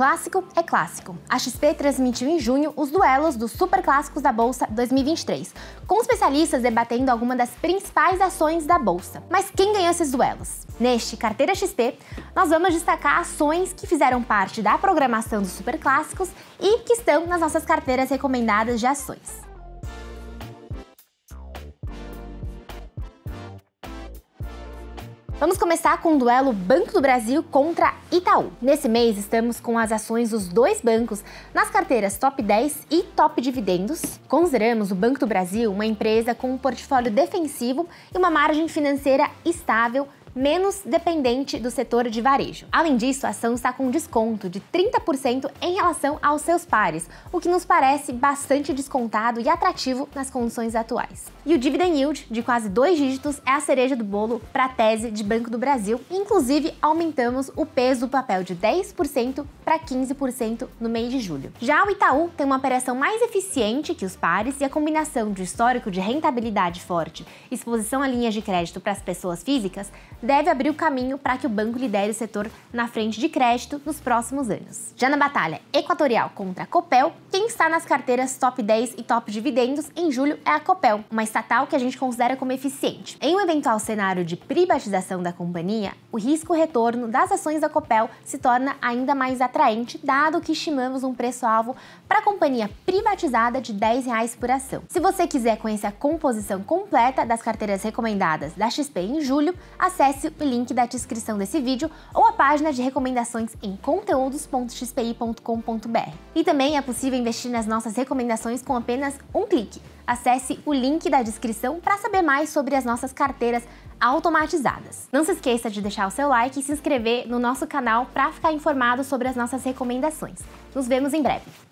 Clássico é clássico. A XP transmitiu em junho os duelos dos Super Clássicos da Bolsa 2023, com especialistas debatendo algumas das principais ações da Bolsa. Mas quem ganhou esses duelos? Neste Carteira XP, nós vamos destacar ações que fizeram parte da programação dos Super Clássicos e que estão nas nossas carteiras recomendadas de ações. Vamos começar com o um duelo Banco do Brasil contra Itaú. Nesse mês, estamos com as ações dos dois bancos nas carteiras Top 10 e Top Dividendos. Consideramos o Banco do Brasil uma empresa com um portfólio defensivo e uma margem financeira estável menos dependente do setor de varejo. Além disso, a ação está com um desconto de 30% em relação aos seus pares, o que nos parece bastante descontado e atrativo nas condições atuais. E o dividend yield de quase dois dígitos é a cereja do bolo para a tese de Banco do Brasil, inclusive aumentamos o peso do papel de 10% para 15% no mês de julho. Já o Itaú tem uma operação mais eficiente que os pares e a combinação de histórico de rentabilidade forte, exposição a linhas de crédito para as pessoas físicas, deve abrir o caminho para que o banco lidere o setor na frente de crédito nos próximos anos. Já na batalha equatorial contra a Copel, quem está nas carteiras top 10 e top dividendos em julho é a Copel, uma estatal que a gente considera como eficiente. Em um eventual cenário de privatização da companhia, o risco-retorno das ações da Copel se torna ainda mais atraente, dado que estimamos um preço-alvo para a companhia privatizada de R$ 10 por ação. Se você quiser conhecer a composição completa das carteiras recomendadas da XP em julho, acesse o link da descrição desse vídeo ou a página de recomendações em conteúdos.xpi.com.br. E também é possível investir nas nossas recomendações com apenas um clique. Acesse o link da descrição para saber mais sobre as nossas carteiras automatizadas. Não se esqueça de deixar o seu like e se inscrever no nosso canal para ficar informado sobre as nossas recomendações. Nos vemos em breve.